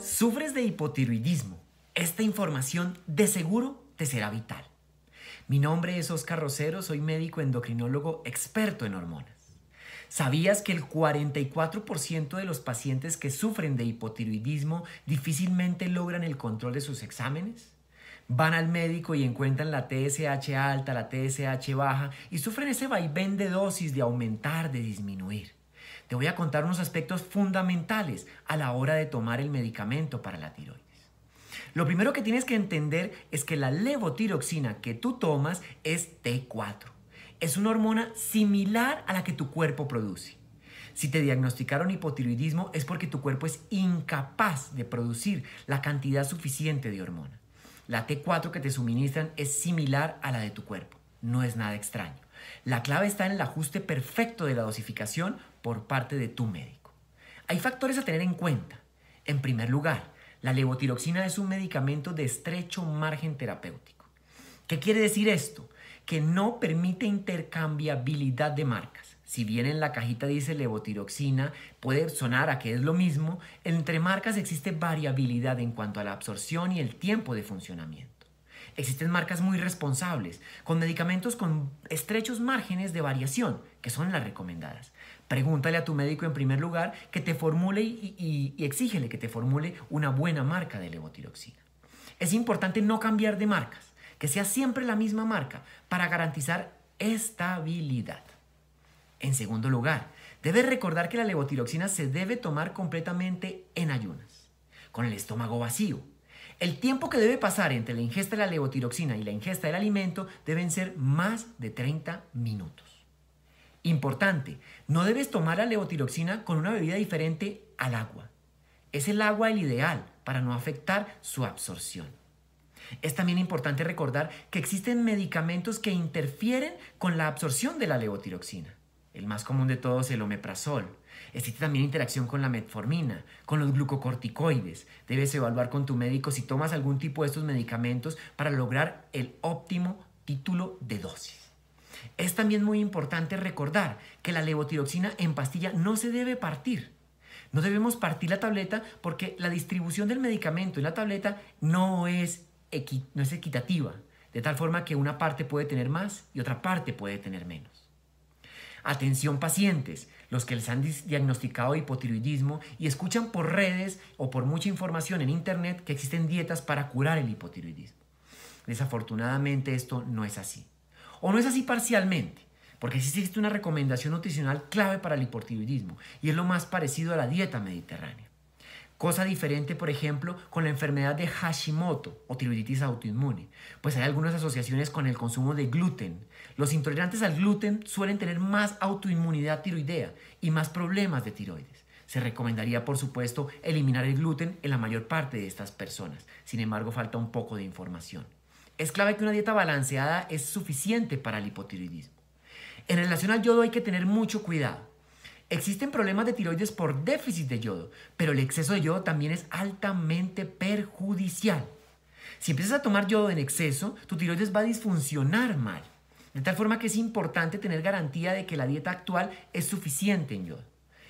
¿Sufres de hipotiroidismo? Esta información de seguro te será vital. Mi nombre es Oscar Rosero, soy médico endocrinólogo experto en hormonas. ¿Sabías que el 44% de los pacientes que sufren de hipotiroidismo difícilmente logran el control de sus exámenes? Van al médico y encuentran la TSH alta, la TSH baja y sufren ese vaivén de dosis de aumentar, de disminuir. Te voy a contar unos aspectos fundamentales a la hora de tomar el medicamento para la tiroides. Lo primero que tienes que entender es que la levotiroxina que tú tomas es T4. Es una hormona similar a la que tu cuerpo produce. Si te diagnosticaron hipotiroidismo es porque tu cuerpo es incapaz de producir la cantidad suficiente de hormona. La T4 que te suministran es similar a la de tu cuerpo. No es nada extraño. La clave está en el ajuste perfecto de la dosificación por parte de tu médico. Hay factores a tener en cuenta. En primer lugar, la levotiroxina es un medicamento de estrecho margen terapéutico. ¿Qué quiere decir esto? Que no permite intercambiabilidad de marcas. Si bien en la cajita dice levotiroxina, puede sonar a que es lo mismo, entre marcas existe variabilidad en cuanto a la absorción y el tiempo de funcionamiento existen marcas muy responsables, con medicamentos con estrechos márgenes de variación, que son las recomendadas. Pregúntale a tu médico en primer lugar que te formule y, y, exígele que te formule una buena marca de levotiroxina. Es importante no cambiar de marcas, que sea siempre la misma marca para garantizar estabilidad. En segundo lugar, debes recordar que la levotiroxina se debe tomar completamente en ayunas, con el estómago vacío el tiempo que debe pasar entre la ingesta de la levotiroxina y la ingesta del alimento deben ser más de 30 minutos. Importante, no debes tomar la levotiroxina con una bebida diferente al agua. Es el agua el ideal para no afectar su absorción. Es también importante recordar que existen medicamentos que interfieren con la absorción de la levotiroxina. El más común de todos, es el omeprazol, Existe también interacción con la metformina, con los glucocorticoides. Debes evaluar con tu médico si tomas algún tipo de estos medicamentos para lograr el óptimo título de dosis. Es también muy importante recordar que la levotiroxina en pastilla no se debe partir. No debemos partir la tableta porque la distribución del medicamento en la tableta no es, no es equitativa, de tal forma que una parte puede tener más y otra parte puede tener menos. Atención pacientes, los que les han diagnosticado hipotiroidismo y escuchan por redes o por mucha información en internet que existen dietas para curar el hipotiroidismo. Desafortunadamente esto no es así. O no es así parcialmente, porque sí existe una recomendación nutricional clave para el hipotiroidismo y es lo más parecido a la dieta mediterránea. Cosa diferente, por ejemplo, con la enfermedad de Hashimoto o tiroiditis autoinmune, pues hay algunas asociaciones con el consumo de gluten. Los intolerantes al gluten suelen tener más autoinmunidad tiroidea y más problemas de tiroides. Se recomendaría, por supuesto, eliminar el gluten en la mayor parte de estas personas. Sin embargo, falta un poco de información. Es clave que una dieta balanceada es suficiente para el hipotiroidismo. En relación al yodo hay que tener mucho cuidado. Existen problemas de tiroides por déficit de yodo, pero el exceso de yodo también es altamente perjudicial. Si empiezas a tomar yodo en exceso, tu tiroides va a disfuncionar mal. De tal forma que es importante tener garantía de que la dieta actual es suficiente en yodo.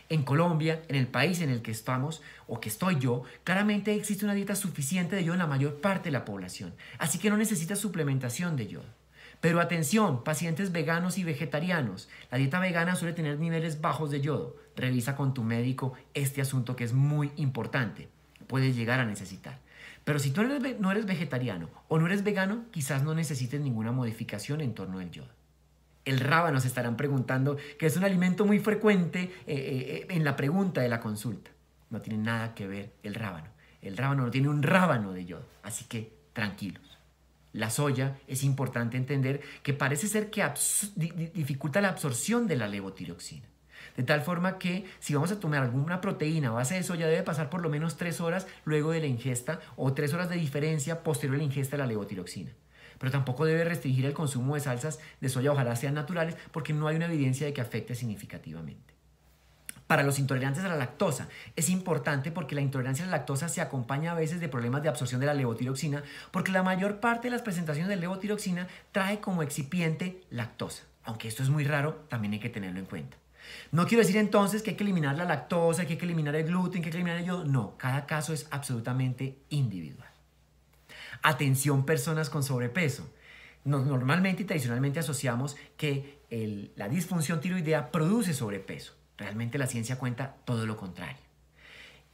En Colombia, en el país en el que estamos o que estoy yo, claramente existe una dieta suficiente de yodo en la mayor parte de la población, así que no necesitas suplementación de yodo. Pero atención, pacientes veganos y vegetarianos, la dieta vegana suele tener niveles bajos de yodo. Revisa con tu médico este asunto que es muy importante. Puedes llegar a necesitar. Pero si tú no eres vegetariano o no eres vegano, quizás no necesites ninguna modificación en torno al yodo. El rábano se estarán preguntando, que es un alimento muy frecuente eh, eh, eh, en la pregunta de la consulta. No tiene nada que ver el rábano. El rábano no tiene un rábano de yodo, así que tranquilos la soya, es importante entender que parece ser que dificulta la absorción de la levotiroxina. De tal forma que si vamos a tomar alguna proteína a base de soya debe pasar por lo menos tres horas luego de la ingesta o tres horas de diferencia posterior a la ingesta de la levotiroxina. Pero tampoco debe restringir el consumo de salsas de soya, ojalá sean naturales, porque no hay una evidencia de que afecte significativamente. Para los intolerantes a la lactosa es importante porque la intolerancia a la lactosa se acompaña a veces de problemas de absorción de la levotiroxina porque la mayor parte de las presentaciones de levotiroxina trae como excipiente lactosa. Aunque esto es muy raro, también hay que tenerlo en cuenta. No quiero decir entonces que hay que eliminar la lactosa, que hay que eliminar el gluten, que hay que eliminar el yodo. No, cada caso es absolutamente individual. Atención personas con sobrepeso. normalmente y tradicionalmente asociamos que la disfunción tiroidea produce sobrepeso. Realmente la ciencia cuenta todo lo contrario.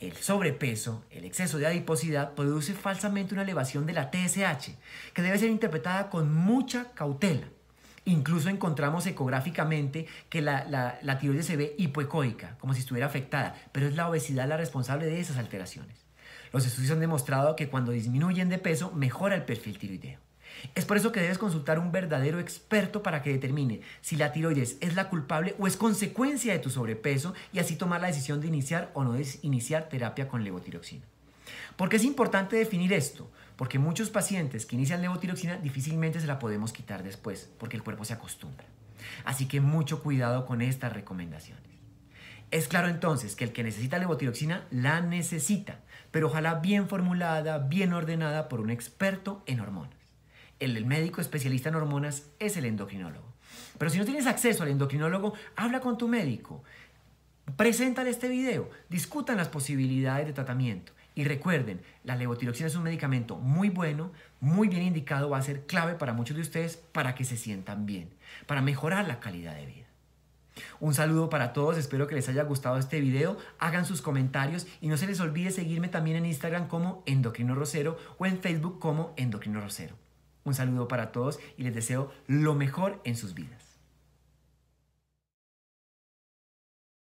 El sobrepeso, el exceso de adiposidad, produce falsamente una elevación de la TSH, que debe ser interpretada con mucha cautela. Incluso encontramos ecográficamente que la, tiroides se ve hipoecoica, como si estuviera afectada, pero es la obesidad la responsable de esas alteraciones. Los estudios han demostrado que cuando disminuyen de peso, mejora el perfil tiroideo. Es por eso que debes consultar a un verdadero experto para que determine si la tiroides es la culpable o es consecuencia de tu sobrepeso y así tomar la decisión de iniciar o no iniciar terapia con levotiroxina. ¿Por qué es importante definir esto? Porque muchos pacientes que inician levotiroxina difícilmente se la podemos quitar después, porque el cuerpo se acostumbra. Así que mucho cuidado con estas recomendaciones. Es claro entonces que el que necesita levotiroxina la necesita, pero ojalá bien formulada, bien ordenada por un experto en hormonas. El, médico especialista en hormonas es el endocrinólogo. Pero si no tienes acceso al endocrinólogo, habla con tu médico. Preséntale este video, discutan las posibilidades de tratamiento. Y recuerden, la levotiroxina es un medicamento muy bueno, muy bien indicado, va a ser clave para muchos de ustedes para que se sientan bien, para mejorar la calidad de vida. Un saludo para todos, espero que les haya gustado este video, hagan sus comentarios y no se les olvide seguirme también en Instagram como Endocrino Rosero o en Facebook como Endocrino Rosero. Un saludo para todos y les deseo lo mejor en sus vidas.